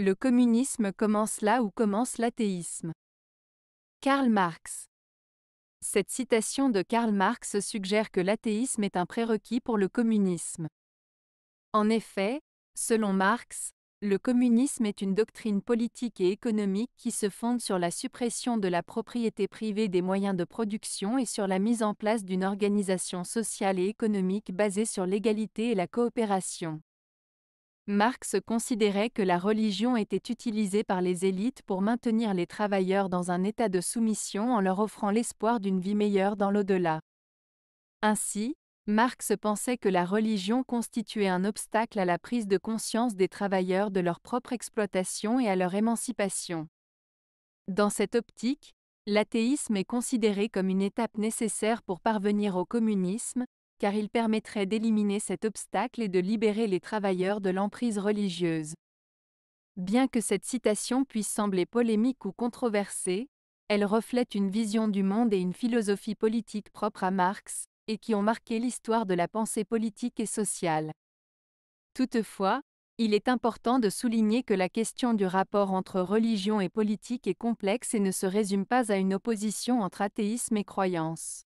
Le communisme commence là où commence l'athéisme. Karl Marx. Cette citation de Karl Marx suggère que l'athéisme est un prérequis pour le communisme. En effet, selon Marx, le communisme est une doctrine politique et économique qui se fonde sur la suppression de la propriété privée des moyens de production et sur la mise en place d'une organisation sociale et économique basée sur l'égalité et la coopération. Marx considérait que la religion était utilisée par les élites pour maintenir les travailleurs dans un état de soumission en leur offrant l'espoir d'une vie meilleure dans l'au-delà. Ainsi, Marx pensait que la religion constituait un obstacle à la prise de conscience des travailleurs de leur propre exploitation et à leur émancipation. Dans cette optique, l'athéisme est considéré comme une étape nécessaire pour parvenir au communisme, car il permettrait d'éliminer cet obstacle et de libérer les travailleurs de l'emprise religieuse. Bien que cette citation puisse sembler polémique ou controversée, elle reflète une vision du monde et une philosophie politique propre à Marx, et qui ont marqué l'histoire de la pensée politique et sociale. Toutefois, il est important de souligner que la question du rapport entre religion et politique est complexe et ne se résume pas à une opposition entre athéisme et croyance.